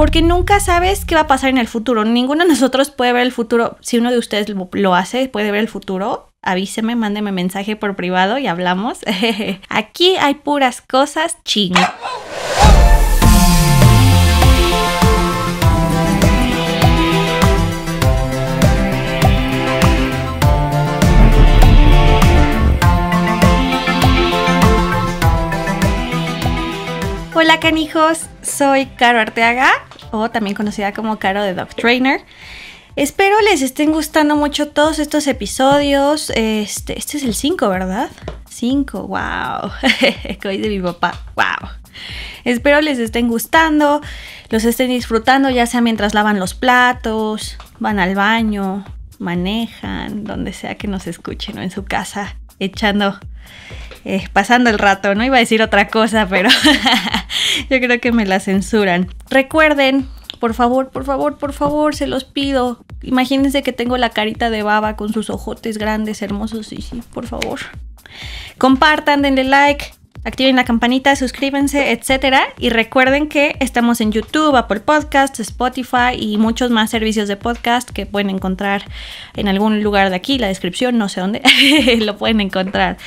porque nunca sabes qué va a pasar en el futuro. Ninguno de nosotros puede ver el futuro. Si uno de ustedes lo, hace, puede ver el futuro, avíseme, mándeme mensaje por privado y hablamos. Aquí hay puras cosas chingas. Hola canijos, soy Caro Arteaga, o también conocida como Caro de Dog Trainer. Espero les estén gustando mucho todos estos episodios. Este, este es el 5, ¿verdad? 5, wow. Hoy de mi papá, wow. Espero les estén gustando, los estén disfrutando, ya sea mientras lavan los platos, van al baño, manejan, donde sea que nos escuchen o en su casa, echando, eh, pasando el rato. No iba a decir otra cosa, pero Yo creo que me la censuran. Recuerden, por favor, por favor, por favor, se los pido. Imagínense que tengo la carita de baba con sus ojotes grandes, hermosos. Sí, sí, por favor. Compartan, denle like, activen la campanita, suscríbanse, etcétera. Y recuerden que estamos en YouTube, Apple Podcasts, Spotify y muchos más servicios de podcast que pueden encontrar en algún lugar de aquí, la descripción, no sé dónde, lo pueden encontrar.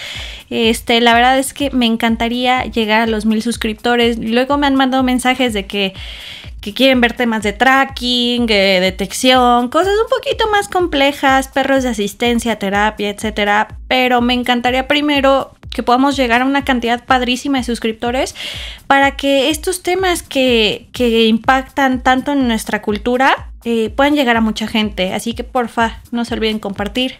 Este, la verdad es que me encantaría llegar a los mil suscriptores. Luego me han mandado mensajes de que quieren ver temas de tracking, eh, detección, cosas un poquito más complejas, perros de asistencia, terapia, etcétera. Pero me encantaría primero que podamos llegar a una cantidad padrísima de suscriptores para que estos temas que, impactan tanto en nuestra cultura eh, puedan llegar a mucha gente. Así que porfa, no se olviden compartir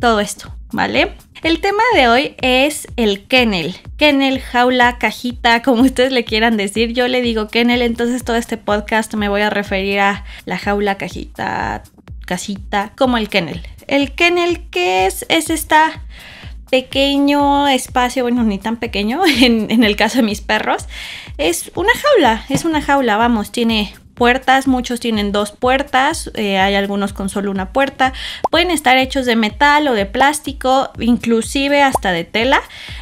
todo esto, ¿vale? El tema de hoy es el kennel. Kennel, jaula, cajita, como ustedes le quieran decir. Yo le digo kennel, entonces todo este podcast me voy a referir a la jaula, cajita, casita, como el kennel. El kennel, ¿qué es? Es esta pequeño espacio, bueno, ni tan pequeño, en, el caso de mis perros, es una jaula, es una jaula, vamos, tiene puertas, muchos tienen dos puertas, eh, hay algunos con solo una puerta, pueden estar hechos de metal o de plástico, inclusive hasta de tela.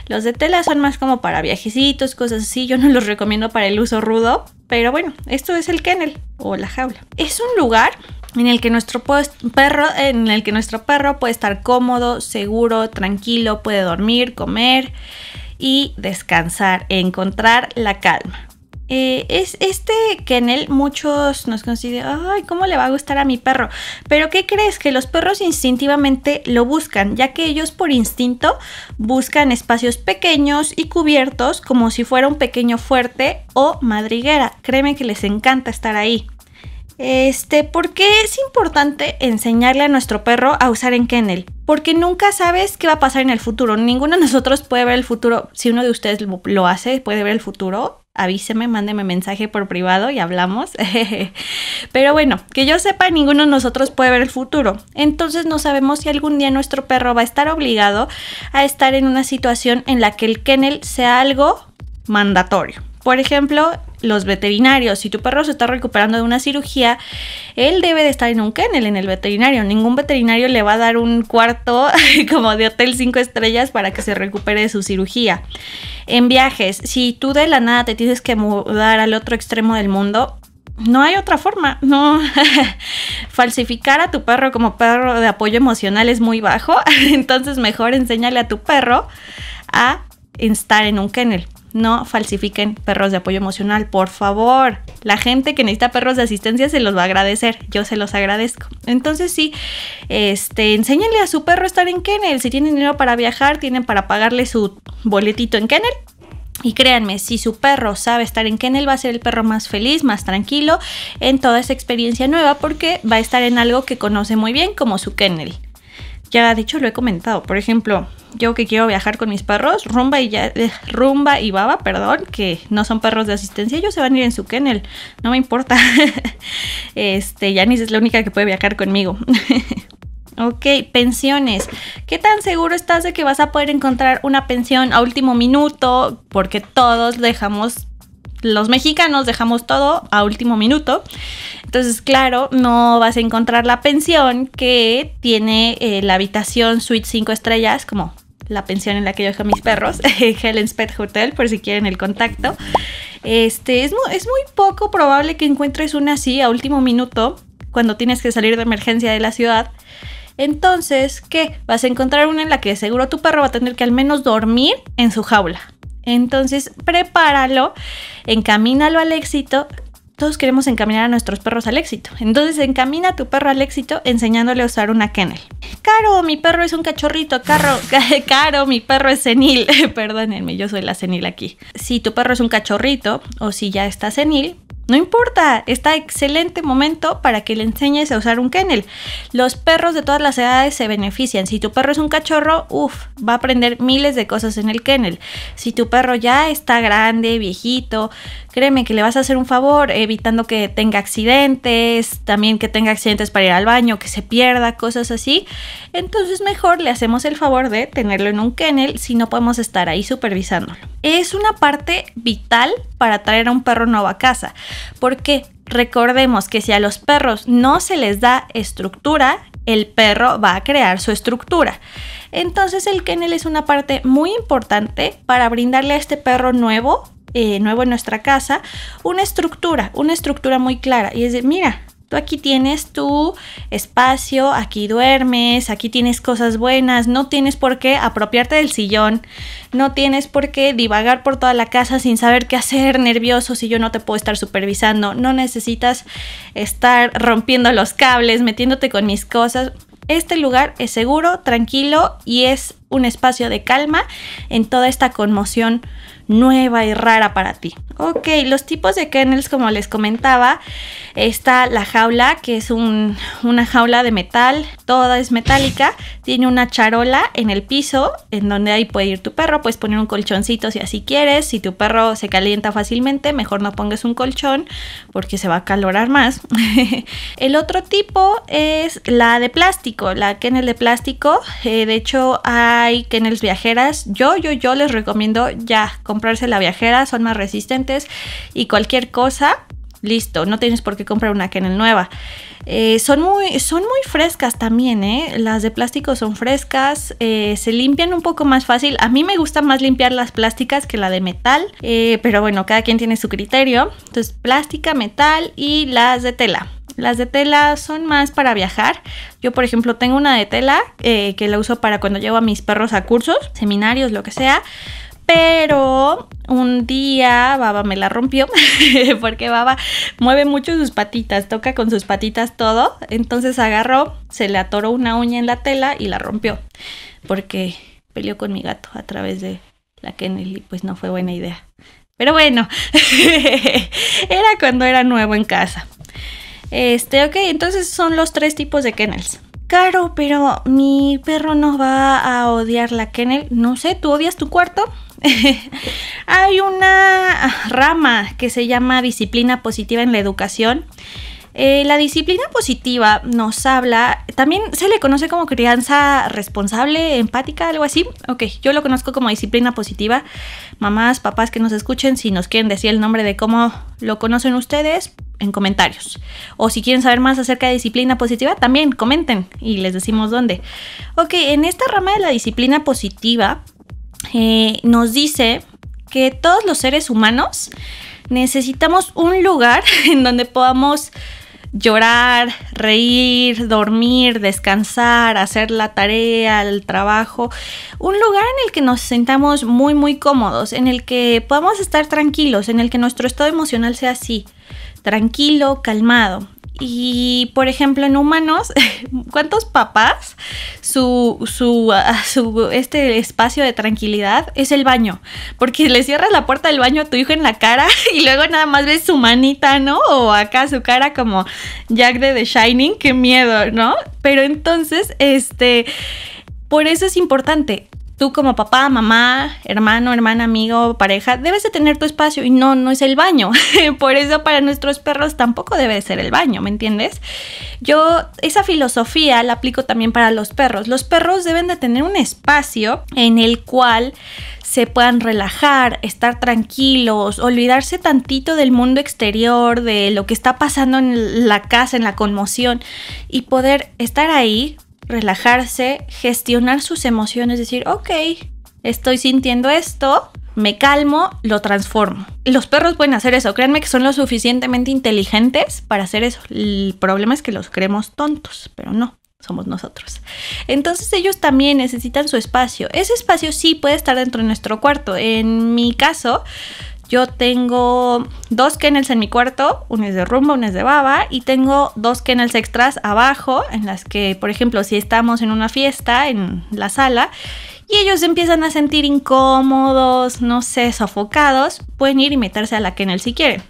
Los de tela son más como para viajecitos, cosas así, yo no los recomiendo para el uso rudo, pero bueno, esto es el kennel o la jaula. Es un lugar en el que nuestro pues, perro, en el que nuestro perro puede estar cómodo, seguro, tranquilo, puede dormir, comer y descansar, encontrar la calma. Eh, es este que en él muchos nos consideran, ay, ¿cómo le va a gustar a mi perro? Pero ¿qué crees? Que los perros instintivamente lo buscan, ya que ellos por instinto buscan espacios pequeños y cubiertos como si fuera un pequeño fuerte o madriguera. Créeme que les encanta estar ahí. Este, ¿por qué es importante enseñarle a nuestro perro a usar en kennel? Porque nunca sabes qué va a pasar en el futuro. Ninguno de nosotros puede ver el futuro. Si uno de ustedes lo, hace, puede ver el futuro. Avíseme, mándeme mensaje por privado y hablamos. Pero bueno, que yo sepa, ninguno de nosotros puede ver el futuro. Entonces no sabemos si algún día nuestro perro va a estar obligado a estar en una situación en la que el kennel sea algo mandatorio. Por ejemplo, los veterinarios, si tu perro se está recuperando de una cirugía, él debe de estar en un kennel, en el veterinario. Ningún veterinario le va a dar un cuarto como de hotel cinco estrellas para que se recupere de su cirugía. En viajes, si tú de la nada te tienes que mudar al otro extremo del mundo, no hay otra forma, no. Falsificar a tu perro como perro de apoyo emocional es muy bajo, entonces mejor enséñale a tu perro a estar en un kennel no falsifiquen perros de apoyo emocional, por favor. La gente que necesita perros de asistencia se los va a agradecer, yo se los agradezco. Entonces sí, este, enséñenle a su perro a estar en Kennel. Si tienen dinero para viajar, tienen para pagarle su boletito en Kennel, y créanme, si su perro sabe estar en kennel, va a ser el perro más feliz, más tranquilo en toda esa experiencia nueva porque va a estar en algo que conoce muy bien como su kennel. Ya, de hecho, lo he comentado. Por ejemplo, yo que quiero viajar con mis perros, Rumba y, ya, eh, Rumba y Baba, perdón, que no son perros de asistencia, ellos se van a ir en su kennel, no me importa. este, Janice es la única que puede viajar conmigo. ok, pensiones. ¿Qué tan seguro estás de que vas a poder encontrar una pensión a último minuto? Porque todos dejamos los mexicanos dejamos todo a último minuto. Entonces, claro, no vas a encontrar la pensión que tiene eh, la habitación suite 5 estrellas, como la pensión en la que yo dejo mis perros, Helen's Pet Hotel, por si quieren el contacto. Este, es, muy, es muy poco probable que encuentres una así a último minuto cuando tienes que salir de emergencia de la ciudad. Entonces, ¿qué? Vas a encontrar una en la que seguro tu perro va a tener que al menos dormir en su jaula. Entonces, prepáralo, encamínalo al éxito. Todos queremos encaminar a nuestros perros al éxito. Entonces, encamina a tu perro al éxito enseñándole a usar una kennel. Caro, mi perro es un cachorrito. Caro, caro, mi perro es senil. Perdónenme, yo soy la senil aquí. Si tu perro es un cachorrito o si ya está senil, no importa, está excelente momento para que le enseñes a usar un kennel. Los perros de todas las edades se benefician. Si tu perro es un cachorro, uff, va a aprender miles de cosas en el kennel. Si tu perro ya está grande, viejito, créeme que le vas a hacer un favor evitando que tenga accidentes, también que tenga accidentes para ir al baño, que se pierda, cosas así. Entonces mejor le hacemos el favor de tenerlo en un kennel si no podemos estar ahí supervisándolo. Es una parte vital para traer a un perro nuevo a casa. Porque recordemos que si a los perros no se les da estructura, el perro va a crear su estructura. Entonces el kennel es una parte muy importante para brindarle a este perro nuevo eh, nuevo en nuestra casa, una estructura, una estructura muy clara. Y es de, mira, Tú aquí tienes tu espacio, aquí duermes, aquí tienes cosas buenas, no tienes por qué apropiarte del sillón, no tienes por qué divagar por toda la casa sin saber qué hacer, nervioso si yo no te puedo estar supervisando, no necesitas estar rompiendo los cables, metiéndote con mis cosas. Este lugar es seguro, tranquilo y es un espacio de calma en toda esta conmoción nueva y rara para ti. Ok, los tipos de kennels, como les comentaba, está la jaula, que es una jaula de metal, toda es metálica, tiene una charola en el piso, en donde ahí puede ir tu perro, puedes poner un colchoncito si así quieres, si tu perro se calienta fácilmente, mejor no pongas un colchón porque se va a calorar más. el otro tipo es la de plástico, la kennel de plástico, eh, de hecho ha hay kennels viajeras. Yo, yo, yo les recomiendo ya comprarse la viajera, son más resistentes y cualquier cosa, listo, no tienes por qué comprar una kennel nueva. Eh, son, muy, son muy frescas también, ¿eh? Las de plástico son frescas, eh, se limpian un poco más fácil. A mí me gusta más limpiar las plásticas que la de metal, pero bueno, cada quien tiene su criterio. Entonces, plástica, metal y las de tela. Las de tela son más para viajar. Yo, por ejemplo, tengo una de tela eh, que la uso para cuando llevo a mis perros a cursos, seminarios, lo que sea. Pero un día Baba me la rompió porque Baba mueve mucho sus patitas, toca con sus patitas todo. Entonces agarró, se le atoró una uña en la tela y la rompió porque peleó con mi gato a través de la y Pues no fue buena idea. Pero bueno, era cuando era nuevo en casa. Este, ok, entonces son los tres tipos de kennels. Caro, pero mi perro no va a odiar la kennel. No sé, ¿tú odias tu cuarto? Hay una rama que se llama disciplina positiva en la educación eh, la disciplina positiva nos habla, también se le conoce como crianza responsable, empática, algo así. Ok, yo lo conozco como disciplina positiva. Mamás, papás que nos escuchen, si nos quieren decir el nombre de cómo lo conocen ustedes, en comentarios. O si quieren saber más acerca de disciplina positiva, también comenten y les decimos dónde. Ok, en esta rama de la disciplina positiva eh, nos dice que todos los seres humanos necesitamos un lugar en donde podamos llorar, reír, dormir, descansar, hacer la tarea, el trabajo. Un lugar en el que nos sentamos muy, muy cómodos, en el que podamos estar tranquilos, en el que nuestro estado emocional sea así, tranquilo, calmado. Y por ejemplo, en humanos, ¿cuántos papás su, su, ah, su, este espacio de tranquilidad es el baño? Porque le cierras la puerta del baño a tu hijo en la cara y luego nada más ves su manita, ¿no? O acá su cara como Jack de The Shining, qué miedo, ¿no? Pero entonces, este, por eso es importante tú como papá, mamá, hermano, hermana, amigo, pareja, debes de tener tu espacio y no, no es el baño. Por eso para nuestros perros tampoco debe ser el baño, ¿me entiendes? Yo esa filosofía la aplico también para los perros. Los perros deben de tener un espacio en el cual se puedan relajar, estar tranquilos, olvidarse tantito del mundo exterior, de lo que está pasando en la casa, en la conmoción y poder estar ahí relajarse, gestionar sus emociones, decir, ok, estoy sintiendo esto, me calmo, lo transformo. Los perros pueden hacer eso, créanme que son lo suficientemente inteligentes para hacer eso. El problema es que los creemos tontos, pero no, somos nosotros. Entonces ellos también necesitan su espacio. Ese espacio sí puede estar dentro de nuestro cuarto. En mi caso, yo tengo dos kennels en mi cuarto, uno es de rumbo, uno es de baba, y tengo dos kennels extras abajo, en las que, por ejemplo, si estamos en una fiesta en la sala y ellos empiezan a sentir incómodos, no sé, sofocados, pueden ir y meterse a la kennel si quieren.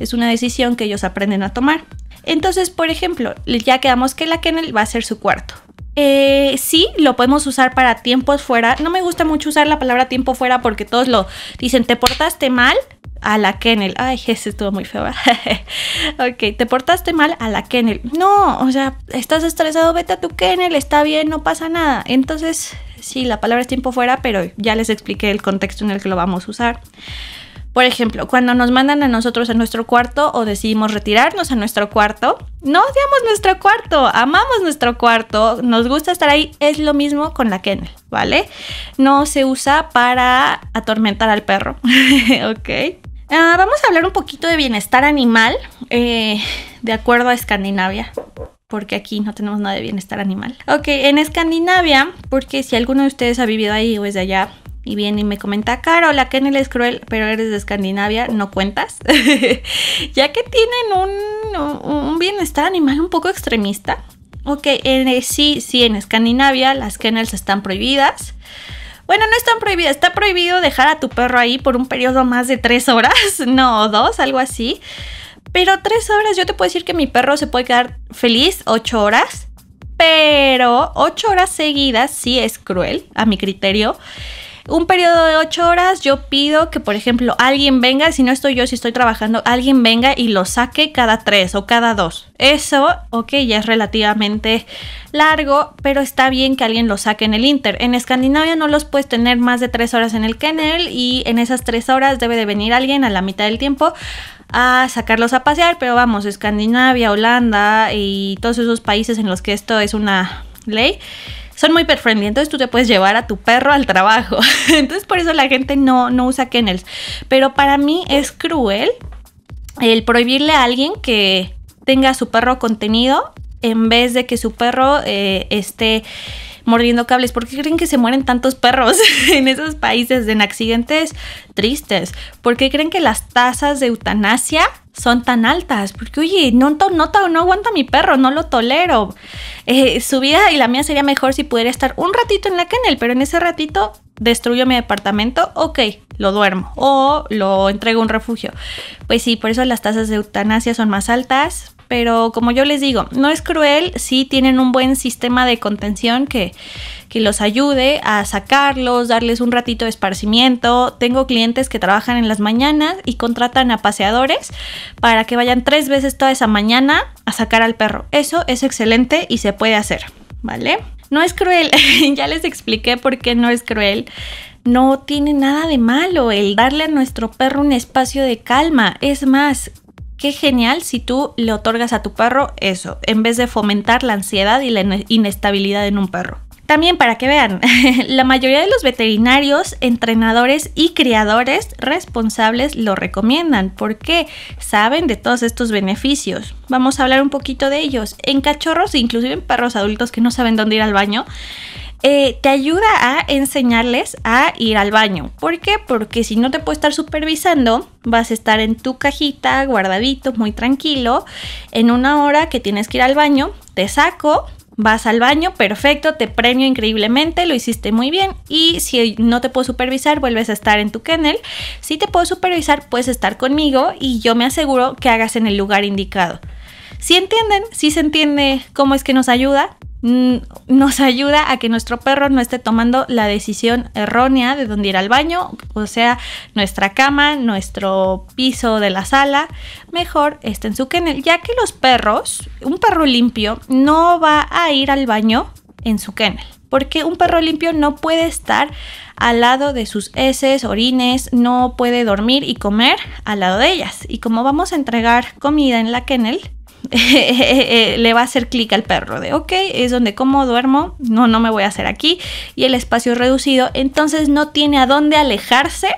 Es una decisión que ellos aprenden a tomar. Entonces, por ejemplo, ya quedamos que la kennel va a ser su cuarto. Eh, sí, lo podemos usar para tiempos fuera. No me gusta mucho usar la palabra tiempo fuera porque todos lo dicen, te portaste mal a la kennel. Ay, ese estuvo muy feo. ok, te portaste mal a la kennel. No, o sea, estás estresado, vete a tu kennel, está bien, no pasa nada. Entonces, sí, la palabra es tiempo fuera, pero ya les expliqué el contexto en el que lo vamos a usar. Por ejemplo, cuando nos mandan a nosotros a nuestro cuarto o decidimos retirarnos a nuestro cuarto, no odiamos nuestro cuarto, amamos nuestro cuarto, nos gusta estar ahí, es lo mismo con la kennel, ¿vale? No se usa para atormentar al perro, ¿ok? Ah, vamos a hablar un poquito de bienestar animal, eh, de acuerdo a Escandinavia porque aquí no tenemos nada de bienestar animal. Ok, en Escandinavia, porque si alguno de ustedes ha vivido ahí o es de allá, y viene y me comenta, Caro, la kennel es cruel, pero eres de Escandinavia, no cuentas. ya que tienen un, bienestar animal un poco extremista. Ok, eh, sí, sí, en Escandinavia las kennels están prohibidas. Bueno, no están prohibidas, está prohibido dejar a tu perro ahí por un periodo más de tres horas, no, dos, algo así. Pero tres horas, yo te puedo decir que mi perro se puede quedar feliz ocho horas, pero ocho horas seguidas sí es cruel, a mi criterio un periodo de ocho horas, yo pido que, por ejemplo, alguien venga, si no estoy yo, si estoy trabajando, alguien venga y lo saque cada tres o cada dos. Eso, ok, ya es relativamente largo, pero está bien que alguien lo saque en el Inter. En Escandinavia no los puedes tener más de tres horas en el kennel y en esas tres horas debe de venir alguien a la mitad del tiempo a sacarlos a pasear, pero vamos, Escandinavia, Holanda y todos esos países en los que esto es una ley son muy pet entonces tú te puedes llevar a tu perro al trabajo. entonces por eso la gente no, no usa kennels. Pero para mí es cruel el prohibirle a alguien que tenga su perro contenido en vez de que su perro eh, esté mordiendo cables. ¿Por qué creen que se mueren tantos perros en esos países en accidentes tristes? ¿Por qué creen que las tasas de eutanasia son tan altas, porque oye, no, no, no aguanta mi perro, no lo tolero. Eh, su vida y la mía sería mejor si pudiera estar un ratito en la kennel, pero en ese ratito destruyo mi departamento, ok, lo duermo o lo entrego a un refugio. Pues sí, por eso las tasas de eutanasia son más altas, pero como yo les digo, no es cruel si tienen un buen sistema de contención que, que los ayude a sacarlos, darles un ratito de esparcimiento. Tengo clientes que trabajan en las mañanas y contratan a paseadores para que vayan tres veces toda esa mañana a sacar al perro. Eso es excelente y se puede hacer, ¿vale? No es cruel, ya les expliqué por qué no es cruel no tiene nada de malo el darle a nuestro perro un espacio de calma. Es más, qué genial si tú le otorgas a tu perro eso, en vez de fomentar la ansiedad y la inestabilidad en un perro. También para que vean, la mayoría de los veterinarios, entrenadores y criadores responsables lo recomiendan porque saben de todos estos beneficios. Vamos a hablar un poquito de ellos. En cachorros, inclusive en perros adultos que no saben dónde ir al baño, eh, te ayuda a enseñarles a ir al baño. ¿Por qué? Porque si no te puedo estar supervisando, vas a estar en tu cajita, guardadito, muy tranquilo. En una hora que tienes que ir al baño, te saco, vas al baño, perfecto, te premio increíblemente, lo hiciste muy bien y si no te puedo supervisar, vuelves a estar en tu kennel. Si te puedo supervisar, puedes estar conmigo y yo me aseguro que hagas en el lugar indicado. Si entienden, si se entiende cómo es que nos ayuda, mm, nos ayuda a que nuestro perro no esté tomando la decisión errónea de dónde ir al baño, o sea, nuestra cama, nuestro piso de la sala, mejor esté en su kennel, ya que los perros, un perro limpio no va a ir al baño en su kennel, porque un perro limpio no puede estar al lado de sus heces, orines, no puede dormir y comer al lado de ellas. Y como vamos a entregar comida en la kennel, le va a hacer clic al perro de, ok, es donde como duermo, no, no me voy a hacer aquí, y el espacio es reducido, entonces no tiene a dónde alejarse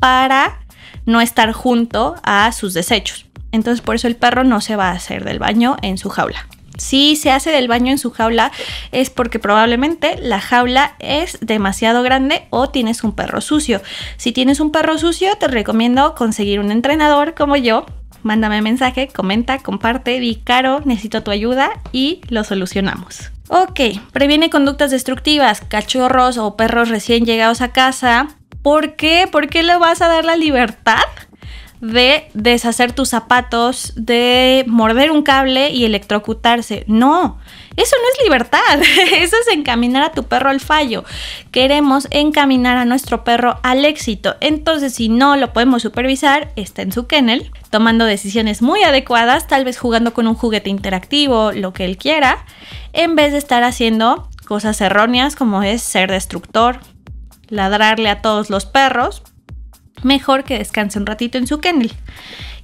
para no estar junto a sus desechos. Entonces por eso el perro no se va a hacer del baño en su jaula. Si se hace del baño en su jaula es porque probablemente la jaula es demasiado grande o tienes un perro sucio. Si tienes un perro sucio te recomiendo conseguir un entrenador como yo Mándame mensaje, comenta, comparte, di caro, necesito tu ayuda y lo solucionamos. Ok, previene conductas destructivas, cachorros o perros recién llegados a casa. ¿Por qué? ¿Por qué le vas a dar la libertad de deshacer tus zapatos, de morder un cable y electrocutarse. No, eso no es libertad, eso es encaminar a tu perro al fallo. Queremos encaminar a nuestro perro al éxito. Entonces, si no lo podemos supervisar, está en su kennel, tomando decisiones muy adecuadas, tal vez jugando con un juguete interactivo, lo que él quiera, en vez de estar haciendo cosas erróneas como es ser destructor, ladrarle a todos los perros mejor que descanse un ratito en su kennel.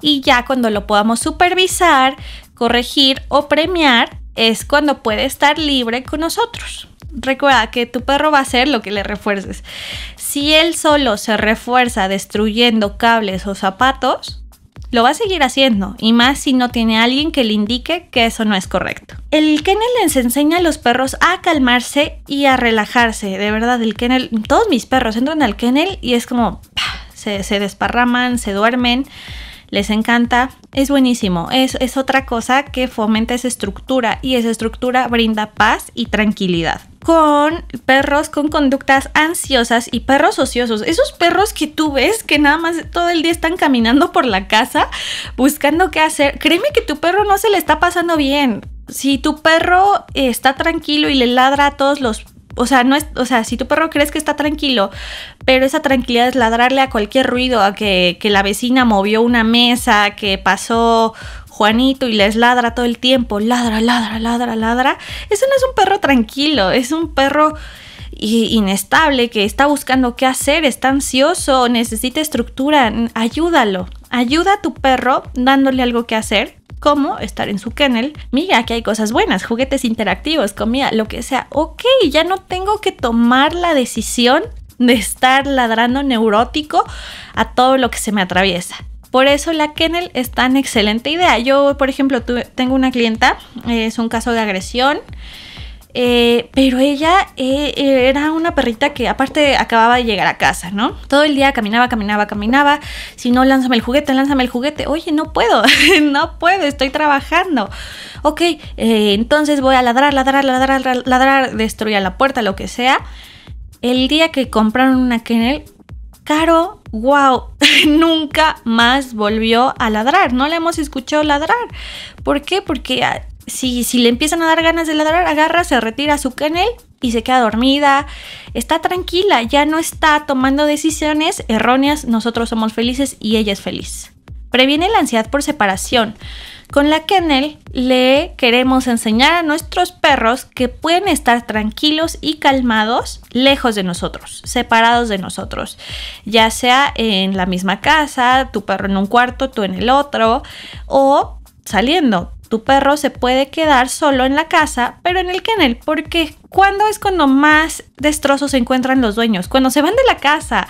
Y ya cuando lo podamos supervisar, corregir o premiar, es cuando puede estar libre con nosotros. Recuerda que tu perro va a hacer lo que le refuerces. Si él solo se refuerza destruyendo cables o zapatos, lo va a seguir haciendo, y más si no tiene alguien que le indique que eso no es correcto. El kennel les enseña a los perros a calmarse y a relajarse. De verdad, el kennel, todos mis perros entran al kennel y es como se, desparraman, se duermen les encanta, es buenísimo. Es, es, otra cosa que fomenta esa estructura y esa estructura brinda paz y tranquilidad. Con perros con conductas ansiosas y perros ociosos. Esos perros que tú ves que nada más todo el día están caminando por la casa buscando qué hacer. Créeme que tu perro no se le está pasando bien. Si tu perro está tranquilo y le ladra a todos los o sea, no es, o sea, si tu perro crees que está tranquilo, pero esa tranquilidad es ladrarle a cualquier ruido, a que, que la vecina movió una mesa, que pasó Juanito y les ladra todo el tiempo, ladra, ladra, ladra, ladra. Eso no es un perro tranquilo, es un perro inestable, que está buscando qué hacer, está ansioso, necesita estructura, ayúdalo. Ayuda a tu perro dándole algo que hacer, como estar en su kennel. Mira, que hay cosas buenas, juguetes interactivos, comida, lo que sea. Ok, ya no tengo que tomar la decisión de estar ladrando neurótico a todo lo que se me atraviesa. Por eso la kennel es tan excelente idea. Yo, por ejemplo, tengo una clienta, es un caso de agresión. Eh, pero ella eh, eh, era una perrita que aparte acababa de llegar a casa, ¿no? Todo el día caminaba, caminaba, caminaba. Si no, lánzame el juguete, lánzame el juguete. Oye, no puedo, no puedo, estoy trabajando. Ok, entonces voy a ladrar, ladrar, ladrar, ladrar, destruir la puerta, lo que sea. El día que compraron una kennel, Caro, wow, nunca más volvió a ladrar. No la hemos escuchado ladrar. ¿Por qué? Porque ah, si, le empiezan a dar ganas de ladrar, agarra, se retira su kennel y se queda dormida. Está tranquila, ya no está tomando decisiones erróneas. Nosotros somos felices y ella es feliz. Previene la ansiedad por separación. Con la kennel le queremos enseñar a nuestros perros que pueden estar tranquilos y calmados lejos de nosotros, separados de nosotros, ya sea en la misma casa, tu perro en un cuarto, tú en el otro, o saliendo, tu perro se puede quedar solo en la casa, pero en el kennel, porque cuando es cuando más destrozos se encuentran los dueños? Cuando se van de la casa.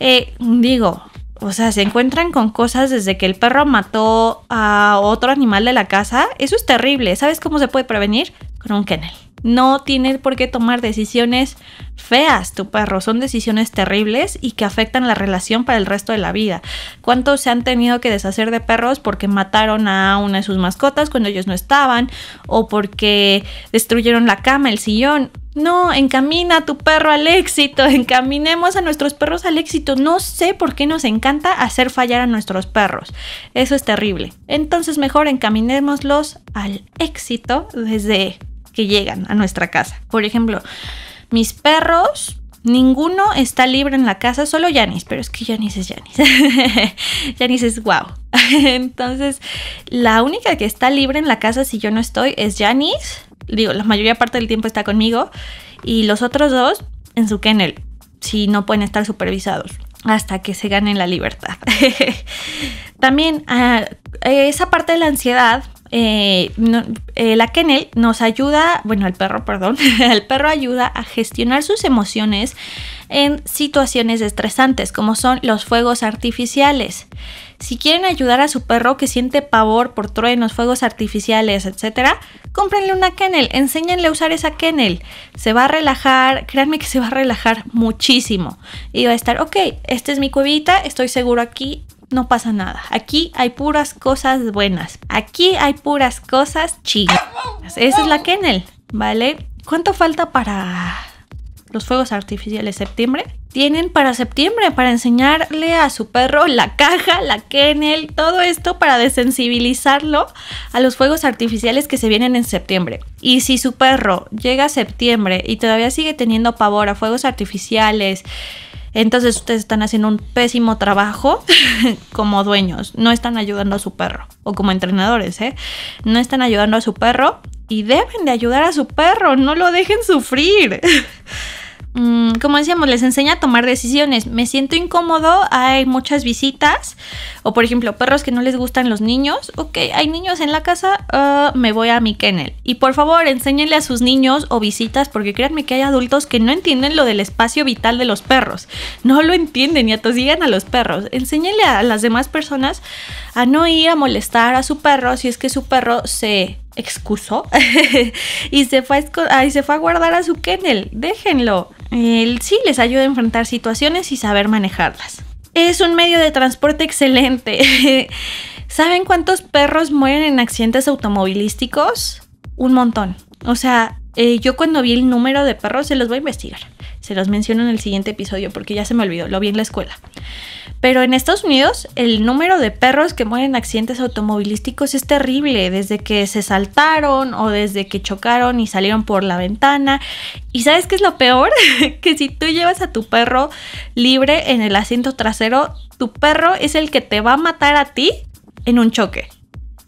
Eh, digo, o sea, se encuentran con cosas desde que el perro mató a otro animal de la casa. Eso es terrible. ¿Sabes cómo se puede prevenir? Con un kennel. No tienes por qué tomar decisiones feas, tu perro. Son decisiones terribles y que afectan la relación para el resto de la vida. ¿Cuántos se han tenido que deshacer de perros porque mataron a una de sus mascotas cuando ellos no estaban? ¿O porque destruyeron la cama, el sillón? No, encamina a tu perro al éxito, encaminemos a nuestros perros al éxito. No sé por qué nos encanta hacer fallar a nuestros perros. Eso es terrible. Entonces mejor encaminémoslos al éxito desde que llegan a nuestra casa. Por ejemplo, mis perros, ninguno está libre en la casa, solo Yanis, pero es que Yanis es Yanis. Yanis es wow. Entonces, la única que está libre en la casa si yo no estoy es Yanis. Digo, la mayoría parte del tiempo está conmigo y los otros dos en su kennel, si no pueden estar supervisados hasta que se ganen la libertad. También ah, esa parte de la ansiedad eh, eh, la kennel nos ayuda, bueno, el perro, perdón, el perro ayuda a gestionar sus emociones en situaciones estresantes, como son los fuegos artificiales. Si quieren ayudar a su perro que siente pavor por truenos, fuegos artificiales, etcétera, cómprenle una kennel, enséñenle a usar esa kennel. Se va a relajar, créanme que se va a relajar muchísimo. Y va a estar, ok, esta es mi cuevita, estoy seguro aquí, no pasa nada. Aquí hay puras cosas buenas. Aquí hay puras cosas chingas. Esa es la Kennel, ¿vale? ¿Cuánto falta para los fuegos artificiales septiembre? Tienen para septiembre para enseñarle a su perro la caja, la kennel, todo esto para desensibilizarlo a los fuegos artificiales que se vienen en septiembre. Y si su perro llega a septiembre y todavía sigue teniendo pavor a fuegos artificiales, entonces ustedes están haciendo un pésimo trabajo como dueños, no están ayudando a su perro o como entrenadores, ¿eh? No están ayudando a su perro y deben de ayudar a su perro, no lo dejen sufrir. Mm, como decíamos, les enseña a tomar decisiones. Me siento incómodo, hay muchas visitas, o por ejemplo, perros que no les gustan los niños. Ok, hay niños en la casa, ah, me voy a mi kennel. Y por favor, enséñenle a sus niños o visitas, porque créanme que hay adultos que no entienden lo del espacio vital de los perros. No lo entienden y atosigan a los perros. Enséñenle a las demás personas a no ir a molestar a su perro si es que su perro se excusó y, se fue a se fue a guardar a su kennel. Déjenlo. Él sí les ayuda a enfrentar situaciones y saber manejarlas. Es un medio de transporte excelente. ¿Saben cuántos perros mueren en accidentes automovilísticos? Un montón. O sea, eh, yo cuando vi el número de perros se los voy a investigar se los menciono en el siguiente episodio porque ya se me olvidó, lo vi en la escuela. Pero en Estados Unidos el número de perros que mueren en accidentes automovilísticos es terrible, desde que se saltaron o desde que chocaron y salieron por la ventana. ¿Y sabes qué es lo peor? que si tú llevas a tu perro libre en el asiento trasero, tu perro es el que te va a matar a ti en un choque.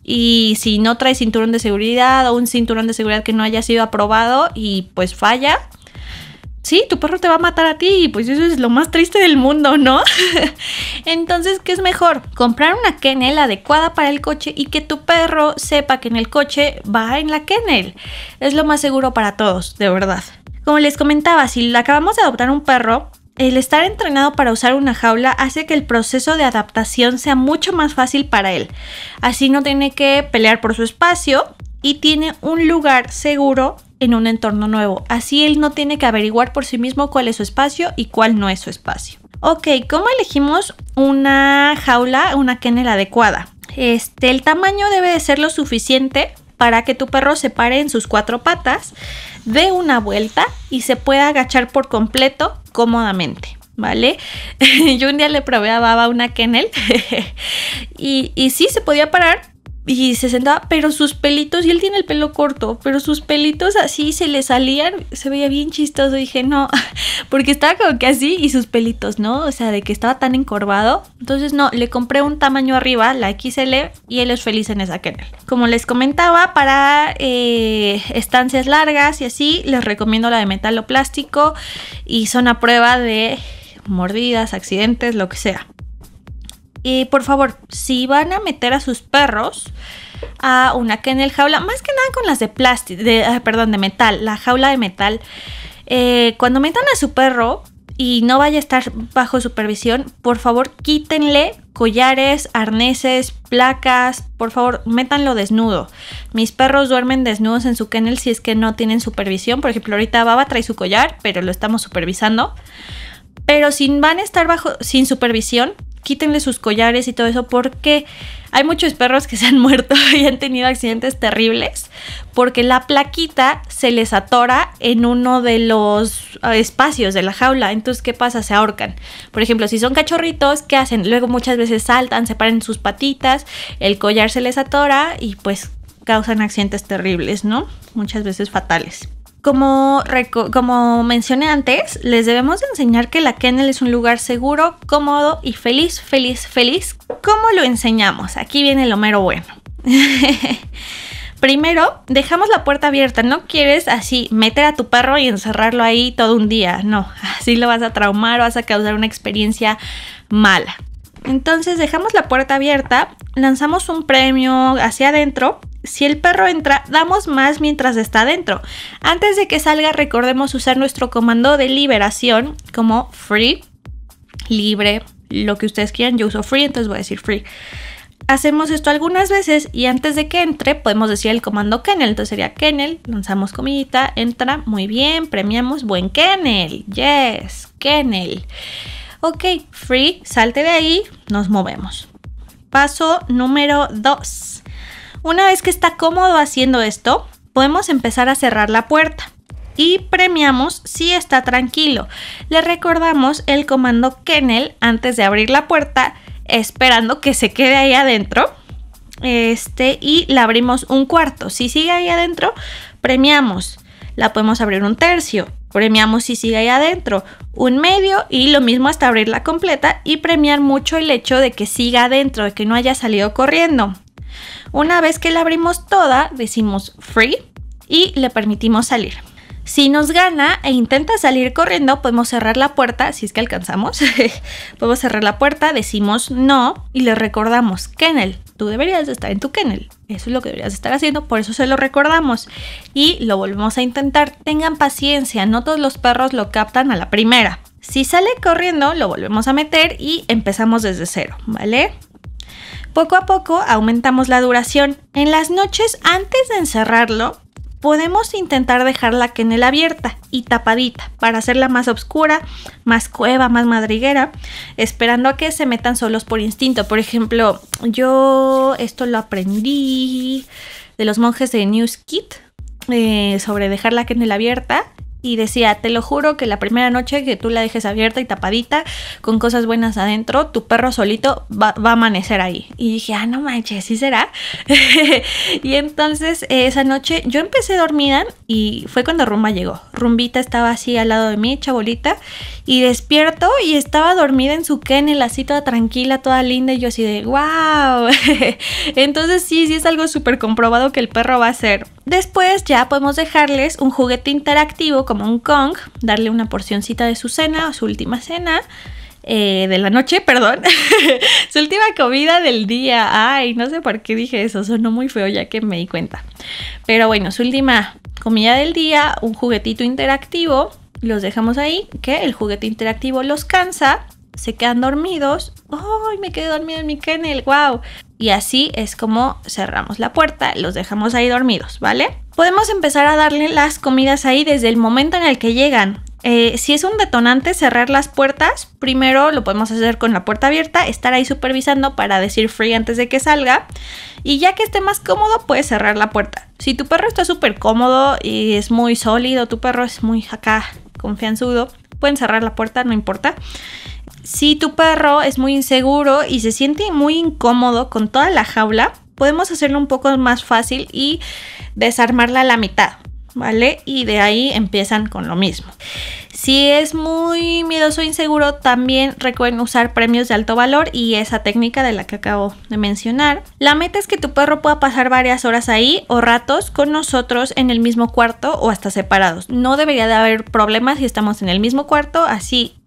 Y si no traes cinturón de seguridad o un cinturón de seguridad que no haya sido aprobado y pues falla, sí, tu perro te va a matar a ti y pues eso es lo más triste del mundo, ¿no? Entonces, ¿qué es mejor? Comprar una kennel adecuada para el coche y que tu perro sepa que en el coche va en la kennel. Es lo más seguro para todos, de verdad. Como les comentaba, si acabamos de adoptar un perro, el estar entrenado para usar una jaula hace que el proceso de adaptación sea mucho más fácil para él. Así no tiene que pelear por su espacio, y tiene un lugar seguro en un entorno nuevo. Así él no tiene que averiguar por sí mismo cuál es su espacio y cuál no es su espacio. Ok, ¿cómo elegimos una jaula, una kennel adecuada? Este, el tamaño debe de ser lo suficiente para que tu perro se pare en sus cuatro patas, dé una vuelta y se pueda agachar por completo cómodamente. ¿Vale? Yo un día le probé a Baba una kennel y, y sí se podía parar, y se sentaba, pero sus pelitos, y él tiene el pelo corto, pero sus pelitos así se le salían, se veía bien chistoso, dije, no, porque estaba como que así y sus pelitos, ¿no? O sea, de que estaba tan encorvado. Entonces, no, le compré un tamaño arriba, la XL, y él es feliz en esa kennel. Como les comentaba, para eh, estancias largas y así, les recomiendo la de metal o plástico, y son a prueba de mordidas, accidentes, lo que sea. Y por favor, si van a meter a sus perros a una kennel jaula, más que nada con las de plástico, ah, perdón, de metal, la jaula de metal, eh, cuando metan a su perro y no vaya a estar bajo supervisión, por favor quítenle collares, arneses, placas, por favor métanlo desnudo. Mis perros duermen desnudos en su kennel si es que no tienen supervisión. Por ejemplo, ahorita Baba trae su collar, pero lo estamos supervisando. Pero si van a estar bajo, sin supervisión, quítenle sus collares y todo eso porque hay muchos perros que se han muerto y han tenido accidentes terribles porque la plaquita se les atora en uno de los ah, espacios de la jaula. Entonces, ¿qué pasa? Se ahorcan. Por ejemplo, si son cachorritos, ¿qué hacen? Luego muchas veces saltan, se separan sus patitas, el collar se les atora y pues causan accidentes terribles, ¿no? Muchas veces fatales. Como, mencioné antes, les debemos enseñar que la kennel es un lugar seguro, cómodo y feliz, feliz, feliz. ¿Cómo lo enseñamos? Aquí viene el homero bueno. Primero, dejamos la puerta abierta. No quieres así meter a tu perro y encerrarlo ahí todo un día. No, así lo vas a traumar, vas a causar una experiencia mala. Entonces dejamos la puerta abierta, lanzamos un premio hacia adentro si el perro entra, damos más mientras está dentro. Antes de que salga, recordemos usar nuestro comando de liberación como free, libre, lo que ustedes quieran. Yo uso free, entonces voy a decir free. Hacemos esto algunas veces y antes de que entre podemos decir el comando kennel. Entonces sería kennel, lanzamos comidita, entra, muy bien, premiamos, buen kennel, yes, kennel. Ok, free, salte de ahí, nos movemos. Paso número 2 una vez que está cómodo haciendo esto, podemos empezar a cerrar la puerta y premiamos si está tranquilo. Le recordamos el comando kennel antes de abrir la puerta, esperando que se quede ahí adentro. Este, y la abrimos un cuarto. Si sigue ahí adentro, premiamos. La podemos abrir un tercio, premiamos si sigue ahí adentro, un medio y lo mismo hasta abrirla completa y premiar mucho el hecho de que siga adentro, de que no haya salido corriendo. Una vez que la abrimos toda, decimos free y le permitimos salir. Si nos gana e intenta salir corriendo, podemos cerrar la puerta, si es que alcanzamos. podemos cerrar la puerta, decimos no y le recordamos, kennel, tú deberías estar en tu kennel. Eso es lo que deberías estar haciendo, por eso se lo recordamos. Y lo volvemos a intentar. Tengan paciencia, no todos los perros lo captan a la primera. Si sale corriendo, lo volvemos a meter y empezamos desde cero, ¿vale? Poco a poco aumentamos la duración. En las noches antes de encerrarlo, podemos intentar dejar la quenela abierta y tapadita para hacerla más oscura, más cueva, más madriguera, esperando a que se metan solos por instinto. Por ejemplo, yo esto lo aprendí de los monjes de Newskit eh, sobre dejar la quenela abierta y decía, te lo juro que la primera noche que tú la dejes abierta y tapadita, con cosas buenas adentro, tu perro solito va, a amanecer ahí. Y dije, ah, no manches, ¿sí será? y entonces eh, esa noche yo empecé dormida y fue cuando Rumba llegó. Rumbita estaba así al lado de mí, chabolita, y despierto y estaba dormida en su kennel, así toda tranquila, toda linda, y yo así de, wow. entonces sí, sí es algo súper comprobado que el perro va a ser Después ya podemos dejarles un juguete interactivo como un Kong, darle una porcióncita de su cena o su última cena. Eh, de la noche, perdón, su última comida del día. Ay, no sé por qué dije eso, sonó muy feo ya que me di cuenta. Pero bueno, su última comida del día, un juguetito interactivo, los dejamos ahí, que el juguete interactivo los cansa se quedan dormidos. ¡Ay, me quedé dormido en mi kennel! ¡Wow! Y así es como cerramos la puerta, los dejamos ahí dormidos, ¿vale? Podemos empezar a darle las comidas ahí desde el momento en el que llegan. Eh, si es un detonante cerrar las puertas, primero lo podemos hacer con la puerta abierta, estar ahí supervisando para decir free antes de que salga. Y ya que esté más cómodo, puedes cerrar la puerta. Si tu perro está súper cómodo y es muy sólido, tu perro es muy acá confianzudo, pueden cerrar la puerta, no importa. Si tu perro es muy inseguro y se siente muy incómodo con toda la jaula, podemos hacerlo un poco más fácil y desarmarla a la mitad. ¿vale? Y de ahí empiezan con lo mismo. Si es muy miedoso e inseguro, también recuerden usar premios de alto valor y esa técnica de la que acabo de mencionar. La meta es que tu perro pueda pasar varias horas ahí o ratos con nosotros en el mismo cuarto o hasta separados. No debería de haber problemas si estamos en el mismo cuarto, así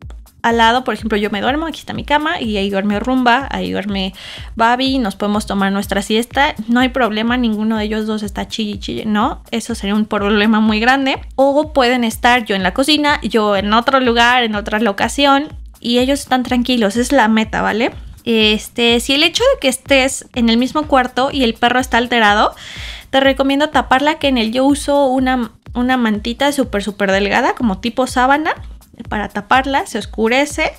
al lado, por ejemplo, yo me duermo, aquí está mi cama, y ahí duerme Rumba, ahí duerme Babi, nos podemos tomar nuestra siesta, no hay problema, ninguno de ellos dos está chille, no, eso sería un problema muy grande. O pueden estar yo en la cocina, yo en otro lugar, en otra locación, y ellos están tranquilos, es la meta, ¿vale? Este, si el hecho de que estés en el mismo cuarto y el perro está alterado, te recomiendo taparla que en el yo uso una, una mantita súper súper delgada como tipo sábana para taparla, se oscurece.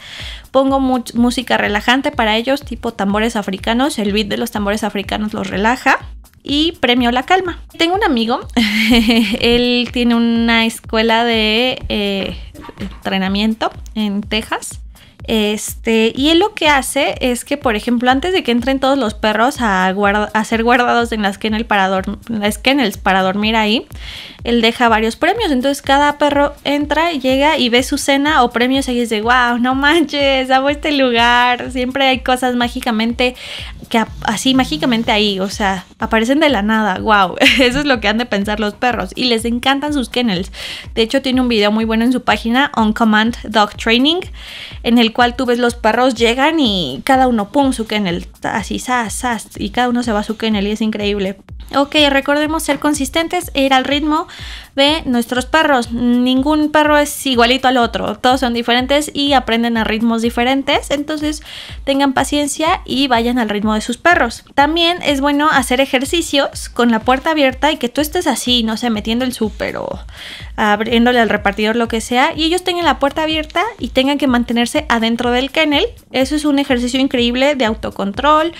Pongo música relajante para ellos, tipo tambores africanos, el beat de los tambores africanos los relaja y premio la calma. Tengo un amigo, él tiene una escuela de eh, entrenamiento en Texas este, y él lo que hace es que, por ejemplo, antes de que entren todos los perros a, ser guardados en las kennels para, dormir ahí, él deja varios premios. Entonces cada perro entra, llega y ve su cena o premios y dice, wow, no manches, amo este lugar. Siempre hay cosas mágicamente que así mágicamente ahí, o sea, aparecen de la nada, wow, eso es lo que han de pensar los perros y les encantan sus kennels. De hecho, tiene un video muy bueno en su página, On Command Dog Training, en el cual tú ves los perros llegan y cada uno, pum, su kennel, así, sas, sas, y cada uno se va a su kennel y es increíble. Ok, recordemos ser consistentes e ir al ritmo de nuestros perros. Ningún perro es igualito al otro, todos son diferentes y aprenden a ritmos diferentes, entonces tengan paciencia y vayan al ritmo de sus perros. También es bueno hacer ejercicios con la puerta abierta y que tú estés así, no sé, metiendo el súper o abriéndole al repartidor lo que sea y ellos tengan la puerta abierta y tengan que mantenerse adentro del kennel. Eso es un ejercicio increíble de autocontrol,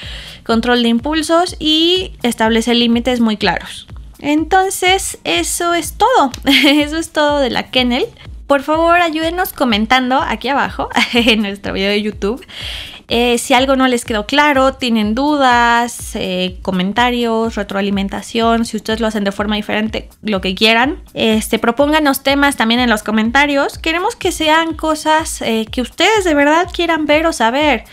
control de impulsos y establece límites muy claros. Entonces, eso es todo. Eso es todo de la Kennel. Por favor, ayúdenos comentando aquí abajo en nuestro video de YouTube. Eh, si algo no les quedó claro, tienen dudas, eh, comentarios, retroalimentación, si ustedes lo hacen de forma diferente, lo que quieran. Este, propónganos temas también en los comentarios. Queremos que sean cosas eh, que ustedes de verdad quieran ver o saber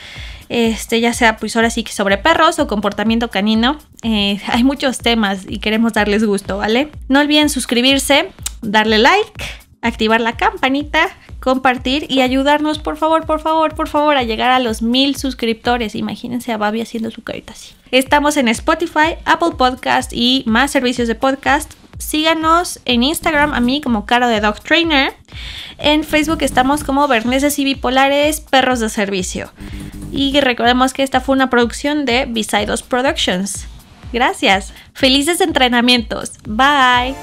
este, ya sea pues ahora sí que sobre perros o comportamiento canino. Eh, hay muchos temas y queremos darles gusto, ¿vale? No olviden suscribirse, darle like, activar la campanita, compartir y ayudarnos, por favor, por favor, por favor, a llegar a los mil suscriptores. Imagínense a Babi haciendo su carita así. Estamos en Spotify, Apple Podcast y más servicios de podcast. Síganos en Instagram a mí como Caro de Dog Trainer. En Facebook estamos como Berneses y Bipolares, Perros de Servicio. Y recordemos que esta fue una producción de Bisaidos Productions. Gracias. Felices entrenamientos. Bye.